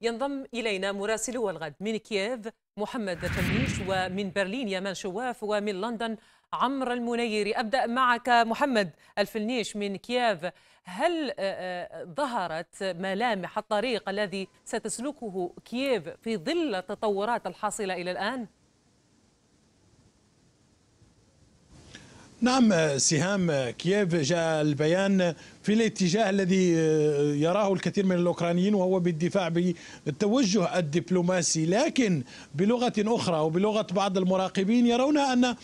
ينضم إلينا مراسل الغد من كييف محمد تميش ومن برلين يمان شواف ومن لندن عمرو المنيري أبدأ معك محمد الفلنيش من كييف هل آه، آه، ظهرت ملامح الطريق الذي ستسلكه كييف في ظل التطورات الحاصلة إلى الآن؟ نعم سهام كييف جاء البيان في الاتجاه الذي آه، يراه الكثير من الاوكرانيين وهو بالدفاع بالتوجه الدبلوماسي لكن بلغه اخرى وبلغه بعض المراقبين يرون ان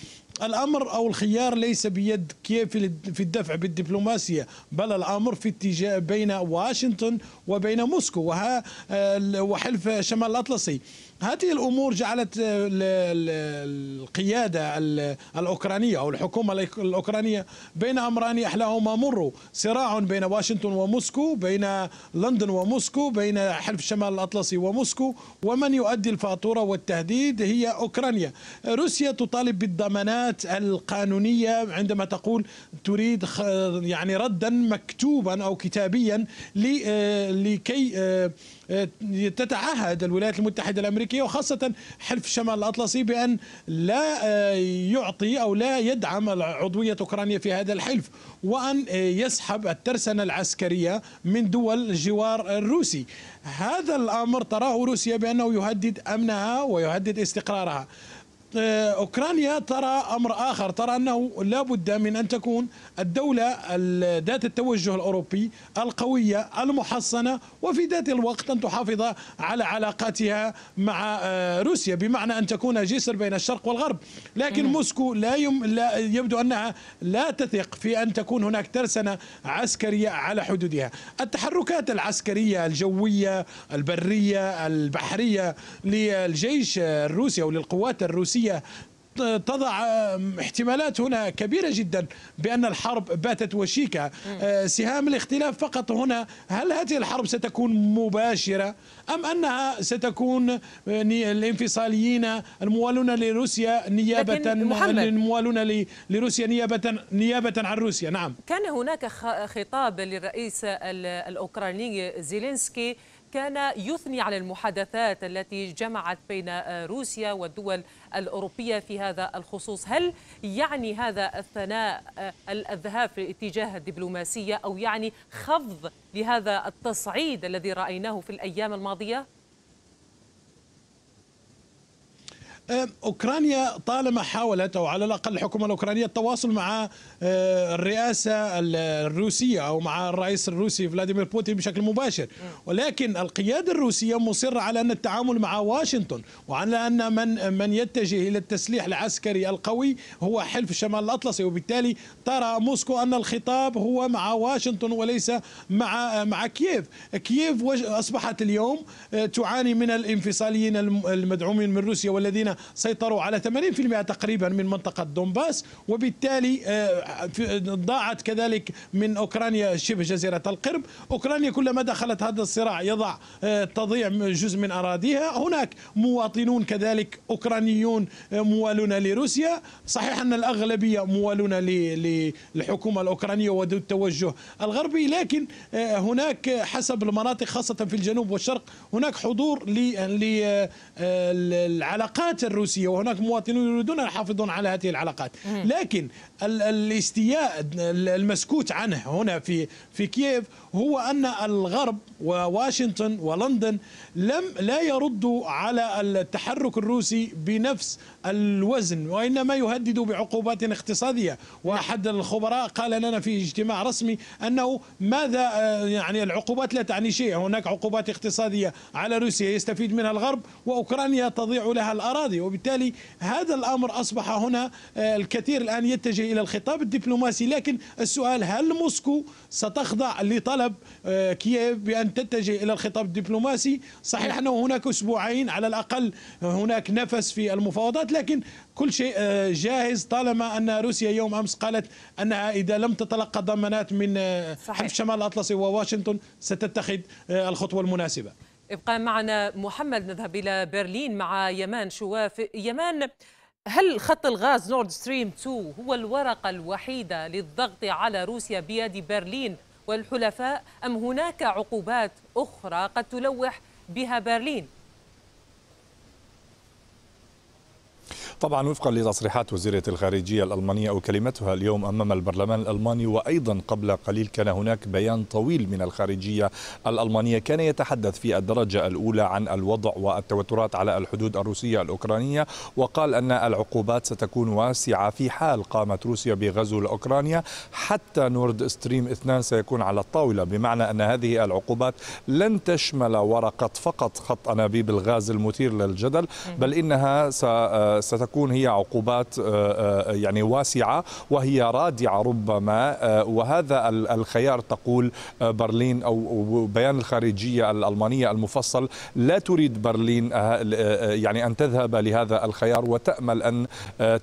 الأمر أو الخيار ليس بيد كيف في الدفع بالدبلوماسية بل الأمر في اتجاه بين واشنطن وبين موسكو وها آه، وحلف شمال الأطلسي هذه الامور جعلت آه، القياده الاوكرانيه او الحكومه الاوكرانيه بين امران احلاهما مر صراع بين واشنطن وموسكو بين لندن وموسكو بين حلف شمال الاطلسي وموسكو ومن يؤدي الفاتوره والتهديد هي اوكرانيا روسيا تطالب بالضمانات التعيينات القانونية عندما تقول تريد يعني ردا مكتوبا أو كتابيا آه، لكي آه، آه، تتعهد الولايات المتحدة الأمريكية وخاصة حلف شمال الأطلسي بأن لا يعطي أو لا يدعم عضوية أوكرانيا في هذا الحلف وأن يسحب الترسنة العسكرية من دول الجوار الروسي هذا الأمر تراه روسيا بأنه يهدد أمنها ويهدد استقرارها آه، أوكرانيا ترى أمر آخر ترى أنه لا بد من أن تكون الدولة ذات التوجه الأوروبي القوية المحصنة وفي ذات الوقت أن تحافظ على علاقاتها مع آه، روسيا بمعنى أن تكون جسر بين الشرق والغرب لكن موسكو لا, يم لا يبدو أنها لا تثق في أن تكون هناك ترسنة عسكرية على حدودها التحركات العسكرية الجوية البرية البحرية للجيش الروسي أو للقوات الروسية الروسية تضع احتمالات هنا كبيرة جدا بأن الحرب باتت وشيكة آه، سهام الاختلاف فقط هنا هل هذه الحرب ستكون مباشرة أم أنها ستكون آه، الانفصاليين الموالون لروسيا نيابة الموالون لروسيا نيابة نيابة عن روسيا نعم كان هناك خطاب للرئيس الأوكراني زيلينسكي كان يثني على المحادثات التي جمعت بين آه، روسيا والدول الأوروبية في هذا الخصوص هل يعني هذا الثناء آه، الذهاب في اتجاه الدبلوماسية أو يعني خفض لهذا التصعيد الذي رأيناه في الأيام الماضية؟ اوكرانيا طالما حاولت او على الاقل الحكومه الاوكرانيه التواصل مع أه، الرئاسه الروسيه او مع الرئيس الروسي فلاديمير بوتين بشكل مباشر ولكن القياده الروسيه مصره على ان التعامل مع واشنطن وعلى ان من من يتجه الى التسليح العسكري القوي هو حلف الشمال الاطلسي وبالتالي ترى موسكو ان الخطاب هو مع واشنطن وليس مع مع كييف كييف اصبحت اليوم أه، تعاني من الانفصاليين المدعومين من روسيا والذين سيطروا على 80% تقريبا من منطقة دونباس وبالتالي آه، ضاعت كذلك من أوكرانيا شبه جزيرة القرب أوكرانيا كلما دخلت هذا الصراع يضع آه، تضيع جزء من أراضيها هناك مواطنون كذلك أوكرانيون آه، موالون لروسيا صحيح أن الأغلبية موالون للحكومة الأوكرانية وذو التوجه الغربي لكن هناك حسب المناطق خاصة في الجنوب والشرق هناك حضور للعلاقات الروسية وهناك مواطنون يريدون أن يحافظون على هذه العلاقات لكن الاستياء المسكوت عنه هنا في في كييف هو أن الغرب وواشنطن ولندن لم لا يردوا على التحرك الروسي بنفس الوزن وإنما يهددوا بعقوبات اقتصادية وأحد الخبراء قال لنا في اجتماع رسمي أنه ماذا آه، يعني العقوبات لا تعني شيء هناك عقوبات اقتصادية على روسيا يستفيد منها الغرب وأوكرانيا تضيع لها الأراضي الماضية وبالتالي هذا الأمر أصبح هنا آه، الكثير الآن يتجه إلى الخطاب الدبلوماسي لكن السؤال هل موسكو ستخضع لطلب آه، كييف بأن تتجه إلى الخطاب الدبلوماسي صحيح أنه هناك أسبوعين على الأقل هناك نفس في المفاوضات لكن كل شيء آه، جاهز طالما أن روسيا يوم أمس قالت أنها إذا لم تتلقى ضمانات من صحيح. حلف شمال الأطلسي وواشنطن ستتخذ الخطوة المناسبة ابقى معنا محمد نذهب إلى برلين مع يمان شواف يمان هل خط الغاز نورد ستريم 2 هو الورقة الوحيدة للضغط على روسيا بيد برلين والحلفاء أم هناك عقوبات أخرى قد تلوح بها برلين طبعا وفقا لتصريحات وزيرة الخارجية الألمانية أو كلمتها اليوم أمام البرلمان الألماني وأيضا قبل قليل كان هناك بيان طويل من الخارجية الألمانية كان يتحدث في الدرجة الأولى عن الوضع والتوترات على الحدود الروسية الأوكرانية وقال أن العقوبات ستكون واسعة في حال قامت روسيا بغزو لأوكرانيا حتى نورد ستريم 2 سيكون على الطاولة بمعنى أن هذه العقوبات لن تشمل ورقة فقط خط أنابيب الغاز المثير للجدل بل إنها ستكون ستكون هي عقوبات آه، آه، يعني واسعة وهي رادعة ربما آه، وهذا الخيار تقول برلين أو بيان الخارجية الألمانية المفصل لا تريد برلين يعني أن تذهب لهذا الخيار وتأمل أن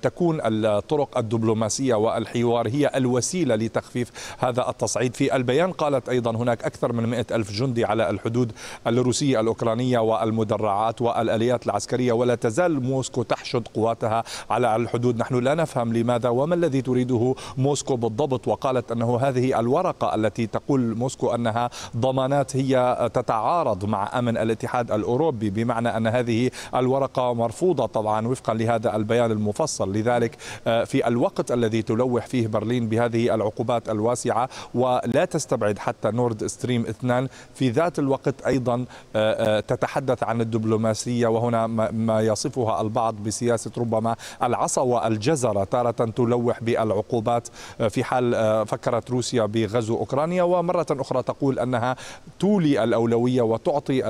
تكون الطرق الدبلوماسية والحوار هي الوسيلة لتخفيف هذا التصعيد في البيان قالت أيضا هناك أكثر من 100 ألف جندي على الحدود الروسية الأوكرانية والمدرعات والآليات العسكرية ولا تزال موسكو تحشد قوات قواتها على الحدود نحن لا نفهم لماذا وما الذي تريده موسكو بالضبط وقالت أنه هذه الورقة التي تقول موسكو أنها ضمانات هي تتعارض مع أمن الاتحاد الأوروبي بمعنى أن هذه الورقة مرفوضة طبعا وفقا لهذا البيان المفصل لذلك آه، في الوقت الذي تلوح فيه برلين بهذه العقوبات الواسعة ولا تستبعد حتى نورد ستريم 2 في ذات الوقت أيضا آه، آه، تتحدث عن الدبلوماسية وهنا ما يصفها البعض بسياسة ربما العصا والجزرة تارة تلوح بالعقوبات آه، في حال آه، فكرت روسيا بغزو أوكرانيا ومرة أخرى تقول أنها تولي الأولوية وتعطي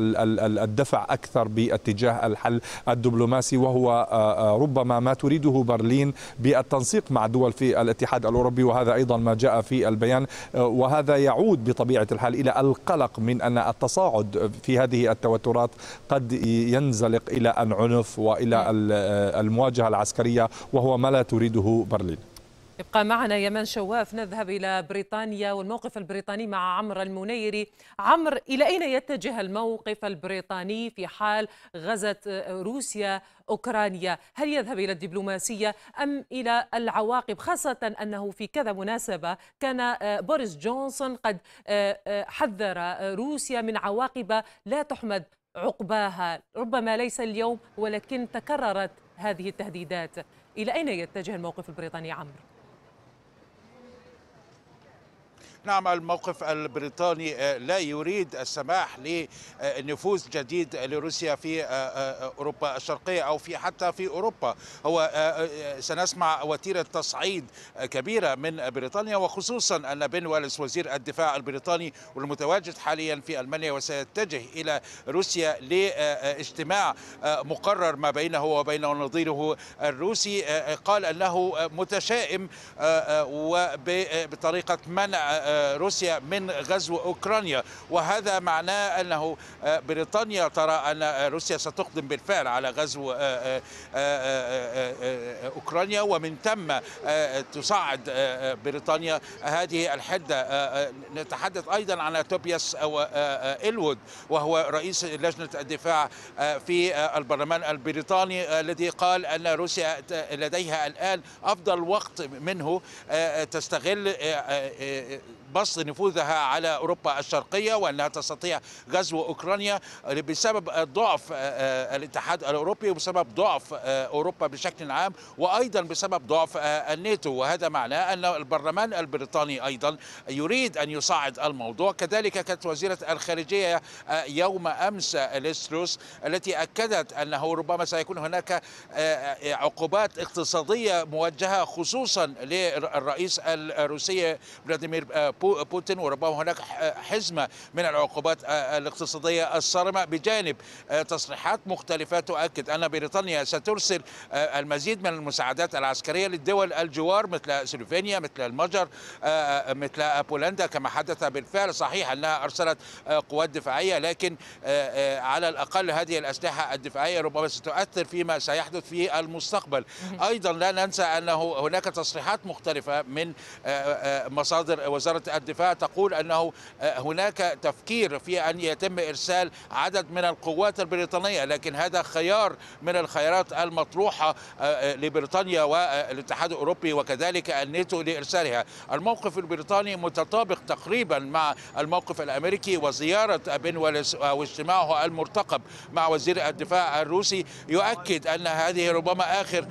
الدفع أكثر باتجاه الحل الدبلوماسي وهو آه، ربما ما تريده برلين بالتنسيق مع دول في الاتحاد الأوروبي وهذا أيضا ما جاء في البيان وهذا يعود بطبيعة الحال إلى القلق من أن التصاعد في هذه التوترات قد ينزلق إلى العنف وإلى المواجهة المواجهة العسكرية وهو ما لا تريده برلين يبقى معنا يمان شواف نذهب إلى بريطانيا والموقف البريطاني مع عمر المنيري عمر إلى أين يتجه الموقف البريطاني في حال غزت آه، روسيا أوكرانيا هل يذهب إلى الدبلوماسية أم إلى العواقب خاصة أنه في كذا مناسبة كان آه، بوريس جونسون قد آه، حذر روسيا من عواقب لا تحمد عقباها ربما ليس اليوم ولكن تكررت هذه التهديدات إلى أين يتجه الموقف البريطاني عمرو؟ نعم الموقف البريطاني آه، لا يريد السماح لنفوذ جديد لروسيا في آه، آه، أوروبا الشرقية أو في حتى في أوروبا هو سنسمع وتيرة تصعيد كبيرة من بريطانيا وخصوصا أن بن والس وزير الدفاع البريطاني والمتواجد حاليا في ألمانيا وسيتجه إلى روسيا لاجتماع مقرر ما بينه وبين نظيره الروسي قال أنه متشائم وبطريقة منع روسيا من غزو أوكرانيا وهذا معناه أنه بريطانيا ترى أن روسيا ستقدم بالفعل على غزو أوكرانيا ومن ثم تصعد بريطانيا هذه الحدة نتحدث أيضا عن توبياس إلوود وهو رئيس لجنة الدفاع في البرلمان البريطاني الذي قال أن روسيا لديها الآن أفضل وقت منه تستغل بسط نفوذها على أوروبا الشرقية وأنها تستطيع غزو أوكرانيا آه، بسبب ضعف آه، آه، الاتحاد الأوروبي وبسبب ضعف أوروبا بشكل عام وأيضا بسبب ضعف الناتو وهذا معناه أن البرلمان البريطاني أيضا يريد أن يصعد الموضوع كذلك كانت وزيرة الخارجية يوم أمس ليستروس التي أكدت أنه ربما سيكون هناك عقوبات اقتصادية موجهة خصوصا للرئيس الروسي فلاديمير بوتين بوتين وربما هناك حزمة من العقوبات الاقتصادية الصارمة بجانب آه، تصريحات مختلفة تؤكد أن بريطانيا سترسل آه، المزيد من المساعدات العسكرية للدول الجوار مثل سلوفينيا مثل المجر آه، مثل بولندا كما حدث بالفعل صحيح أنها أرسلت قوات دفاعية لكن على الأقل هذه الأسلحة الدفاعية ربما ستؤثر فيما سيحدث في المستقبل أيضا لا ننسى أنه هناك تصريحات مختلفة من مصادر وزارة الدفاع تقول أنه آه، هناك تفكير في أن يتم إرسال عدد من القوات البريطانية لكن هذا خيار من الخيارات المطروحة آه، آه، لبريطانيا والاتحاد الأوروبي وكذلك الناتو لإرسالها الموقف البريطاني متطابق تقريبا مع الموقف الأمريكي وزيارة بن والس واجتماعه المرتقب مع وزير الدفاع الروسي يؤكد أن هذه ربما آخر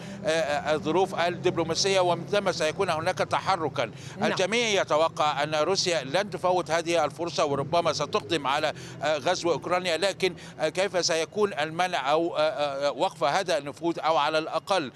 الظروف الدبلوماسية ومن ثم سيكون هناك تحركا نعم. الجميع يتوقع أن أن روسيا لن تفوت هذه الفرصة وربما ستقدم على آه، غزو أوكرانيا لكن آه، كيف سيكون المنع أو آه، وقف هذا النفوذ أو على الأقل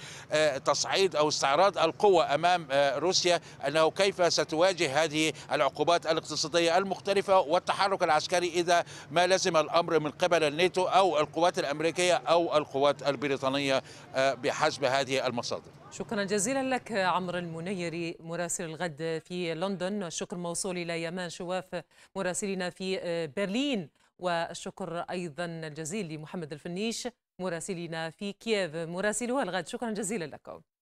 تصعيد أو استعراض القوة أمام روسيا أنه كيف ستواجه هذه العقوبات الاقتصادية المختلفة والتحرك العسكري إذا ما لزم الأمر من قبل الناتو أو القوات الأمريكية أو القوات البريطانية بحسب هذه المصادر شكرا جزيلا لك عمرو المنيري مراسل الغد في لندن الشكر موصول إلى يمان شواف مراسلنا في آه، برلين والشكر أيضا الجزيل لمحمد الفنيش مراسلنا في كييف مراسلها الغد شكرا جزيلا لكم